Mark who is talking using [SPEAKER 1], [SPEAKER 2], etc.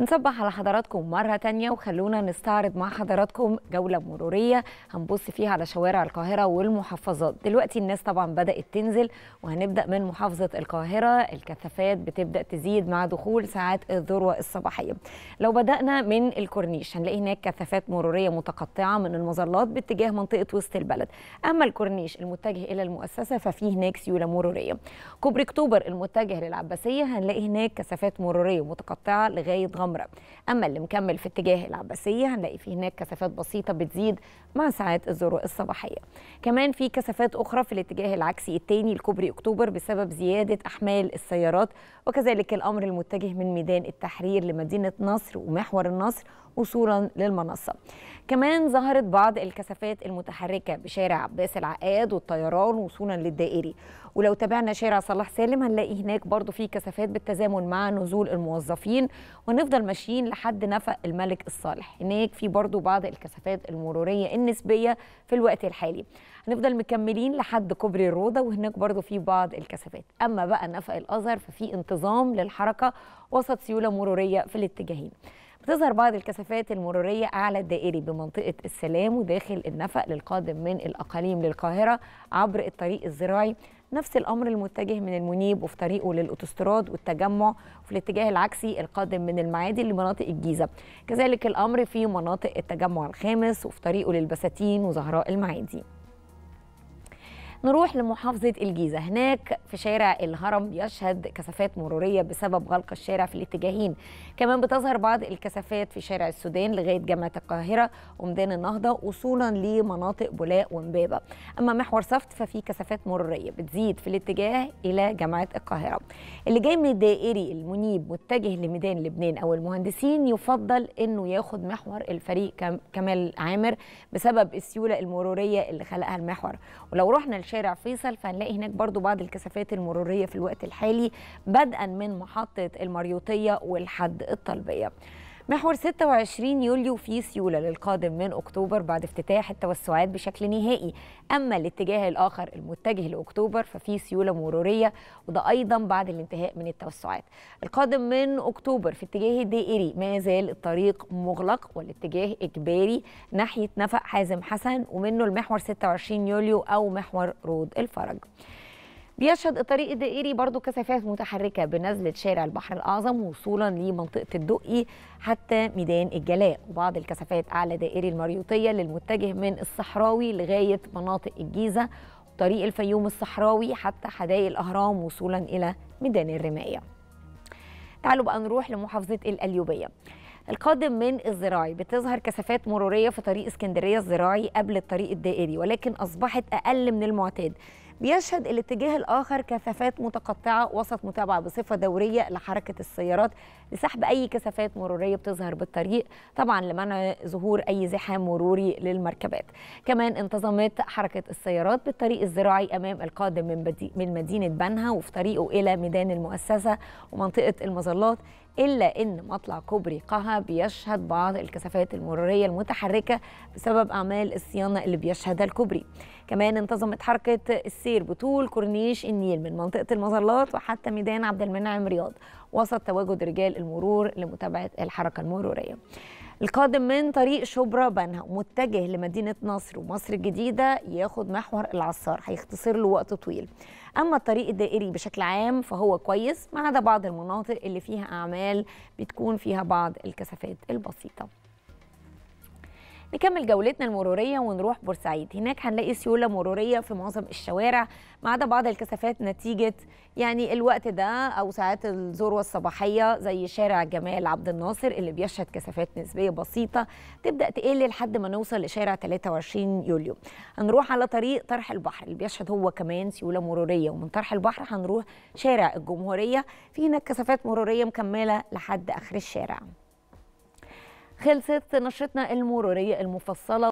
[SPEAKER 1] نصبح على حضراتكم مرة تانية وخلونا نستعرض مع حضراتكم جولة مرورية هنبص فيها على شوارع القاهرة والمحافظات دلوقتي الناس طبعا بدأت تنزل وهنبدأ من محافظة القاهرة الكثافات بتبدأ تزيد مع دخول ساعات الذروة الصباحية لو بدأنا من الكورنيش هنلاقي هناك كثافات مرورية متقطعة من المظلات باتجاه منطقة وسط البلد أما الكورنيش المتجه إلى المؤسسة ففي هناك سيولة مرورية كوبري أكتوبر المتجه للعباسية هنلاقي هناك كثافات مرورية متقطعة لغاية غمر الحمراء اما اللي مكمل في اتجاه العباسيه هنلاقي في هناك كثافات بسيطه بتزيد مع ساعات الذروه الصباحيه كمان في كثافات اخرى في الاتجاه العكسي الثاني لكوبري اكتوبر بسبب زياده احمال السيارات وكذلك الامر المتجه من ميدان التحرير لمدينه نصر ومحور النصر وصولا للمنصة كمان ظهرت بعض الكثافات المتحركة بشارع عباس العقاد والطيران وصولا للدائري ولو تابعنا شارع صلاح سالم هنلاقي هناك برضو في كثافات بالتزامن مع نزول الموظفين ونفضل هنفضل ماشيين لحد نفق الملك الصالح هناك في برضو بعض الكثافات المروريه النسبيه في الوقت الحالي هنفضل مكملين لحد كوبري الروضه وهناك برضو في بعض الكثافات اما بقى نفق الازهر ففي انتظام للحركه وسط سيوله مروريه في الاتجاهين بتظهر بعض الكثافات المرورية أعلى الدائري بمنطقة السلام وداخل النفق للقادم من الأقاليم للقاهرة عبر الطريق الزراعي نفس الأمر المتجه من المنيب وفي طريقه للأوتوستراد والتجمع وفي الاتجاه العكسي القادم من المعادي لمناطق الجيزة كذلك الأمر في مناطق التجمع الخامس وفي طريقه للبساتين وزهراء المعادي نروح لمحافظة الجيزة هناك في شارع الهرم يشهد كثافات مرورية بسبب غلق الشارع في الاتجاهين كمان بتظهر بعض الكثافات في شارع السودان لغاية جامعة القاهرة وميدان النهضة وصولا لمناطق بولاق ومبابة أما محور صفت ففي كثافات مرورية بتزيد في الاتجاه إلى جامعة القاهرة اللي جاي من الدائري المنيب متجه لميدان لبنان أو المهندسين يفضل أنه ياخد محور الفريق كمال عامر بسبب السيولة المرورية اللي خلقها المحور ولو رحنا شارع فيصل فهنلاقي هناك برضو بعض الكثافات المرورية في الوقت الحالي بدءا من محطة المريوطية والحد الطلبية محور 26 يوليو في سيوله للقادم من اكتوبر بعد افتتاح التوسعات بشكل نهائي اما الاتجاه الاخر المتجه لاكتوبر ففي سيوله مروريه وده ايضا بعد الانتهاء من التوسعات القادم من اكتوبر في اتجاه دائري ما زال الطريق مغلق والاتجاه اجباري ناحيه نفق حازم حسن ومنه المحور 26 يوليو او محور رود الفرج بيشهد الطريق الدائري برضو كثافات متحركة بنزلة شارع البحر الأعظم وصولا لمنطقة الدقي حتى ميدان الجلاء وبعض الكثافات أعلى دائري المريوطية للمتجه من الصحراوي لغاية مناطق الجيزة وطريق الفيوم الصحراوي حتى حدائق الأهرام وصولا إلى ميدان الرماية تعالوا بقى نروح لمحافظة الأليوبية القادم من الزراعي بتظهر كثافات مرورية في طريق اسكندرية الزراعي قبل الطريق الدائري ولكن أصبحت أقل من المعتاد بيشهد الاتجاه الآخر كثافات متقطعة وسط متابعة بصفة دورية لحركة السيارات لسحب أي كثافات مرورية بتظهر بالطريق طبعا لمنع ظهور أي زحام مروري للمركبات كمان انتظمت حركة السيارات بالطريق الزراعي أمام القادم من, من مدينة بنها وفي طريقه إلى ميدان المؤسسة ومنطقة المظلات إلا أن مطلع كوبري قها بيشهد بعض الكثافات المرورية المتحركة بسبب أعمال الصيانة اللي بيشهدها الكوبري كمان انتظمت حركة السير بطول كورنيش النيل من منطقة المظلات وحتى ميدان عبد المنعم رياض وسط تواجد رجال المرور لمتابعة الحركة المرورية القادم من طريق شبرا بنها متجه لمدينة نصر ومصر الجديدة ياخد محور العصار هيختصر له وقت طويل أما الطريق الدائري بشكل عام فهو كويس ما عدا بعض المناطق اللي فيها أعمال بتكون فيها بعض الكثافات البسيطة نكمل جولتنا المروريه ونروح بورسعيد هناك هنلاقي سيوله مروريه في معظم الشوارع ما عدا بعض الكثافات نتيجه يعني الوقت ده او ساعات الذروه الصباحيه زي شارع جمال عبد الناصر اللي بيشهد كثافات نسبيه بسيطه تبدا تقل لحد ما نوصل لشارع 23 يوليو هنروح على طريق طرح البحر اللي بيشهد هو كمان سيوله مروريه ومن طرح البحر هنروح شارع الجمهوريه في هناك كثافات مروريه مكمله لحد اخر الشارع خلصت نشرتنا المرورية المفصلة